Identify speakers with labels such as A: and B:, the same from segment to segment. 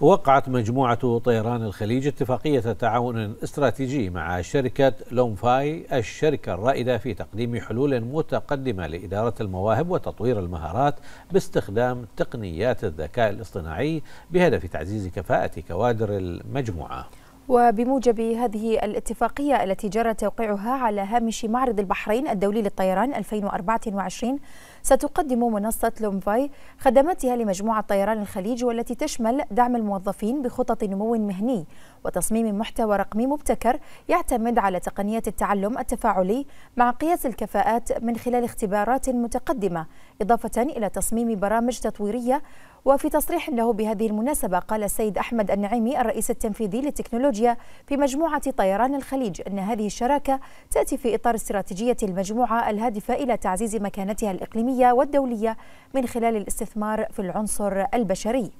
A: وقعت مجموعة طيران الخليج اتفاقية تعاون استراتيجي مع شركة لونفاي الشركة الرائدة في تقديم حلول متقدمة لإدارة المواهب وتطوير المهارات باستخدام تقنيات الذكاء الاصطناعي بهدف تعزيز كفاءة كوادر المجموعة
B: وبموجب هذه الاتفاقية التي جرى توقيعها على هامش معرض البحرين الدولي للطيران 2024 ستقدم منصة لومفاي خدماتها لمجموعة طيران الخليج والتي تشمل دعم الموظفين بخطط نمو مهني وتصميم محتوى رقمي مبتكر يعتمد على تقنية التعلم التفاعلي مع قياس الكفاءات من خلال اختبارات متقدمة إضافة إلى تصميم برامج تطويرية وفي تصريح له بهذه المناسبة قال السيد أحمد النعيمي الرئيس التنفيذي للتكنولوجيا في مجموعة طيران الخليج أن هذه الشراكة تأتي في إطار استراتيجية المجموعة الهادفة إلى تعزيز مكانتها الإقليمية والدولية من خلال الاستثمار في العنصر البشري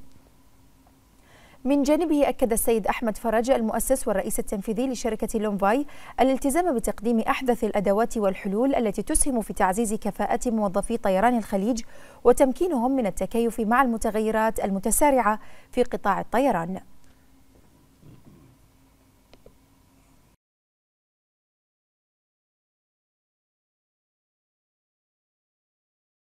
B: من جانبه أكد السيد أحمد فرج المؤسس والرئيس التنفيذي لشركة لونفاي الالتزام بتقديم أحدث الأدوات والحلول التي تسهم في تعزيز كفاءة موظفي طيران الخليج وتمكينهم من التكيف مع المتغيرات المتسارعة في قطاع الطيران